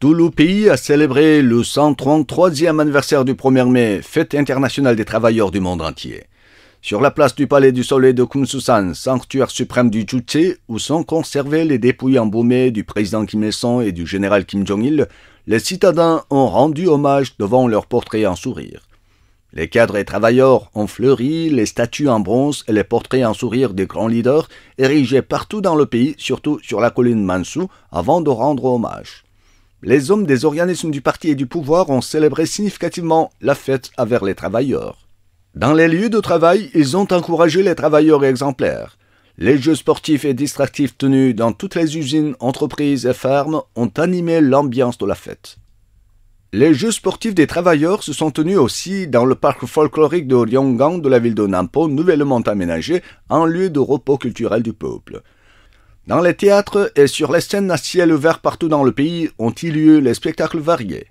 Tout le pays a célébré le 133e anniversaire du 1er mai, fête internationale des travailleurs du monde entier. Sur la place du Palais du Soleil de Kumsusan, sanctuaire suprême du Juche, où sont conservés les dépouilles embaumées du président Kim Il-sung et du général Kim Jong-il, les citadins ont rendu hommage devant leurs portraits en sourire. Les cadres et travailleurs ont fleuri les statues en bronze et les portraits en sourire des grands leaders érigés partout dans le pays, surtout sur la colline Mansu, avant de rendre hommage les hommes des organismes du parti et du pouvoir ont célébré significativement la fête envers les travailleurs. Dans les lieux de travail, ils ont encouragé les travailleurs exemplaires. Les jeux sportifs et distractifs tenus dans toutes les usines, entreprises et fermes ont animé l'ambiance de la fête. Les jeux sportifs des travailleurs se sont tenus aussi dans le parc folklorique de Ryongang de la ville de Nampo, nouvellement aménagé en lieu de repos culturel du peuple. Dans les théâtres et sur les scènes à ciel ouvert partout dans le pays ont eu lieu les spectacles variés.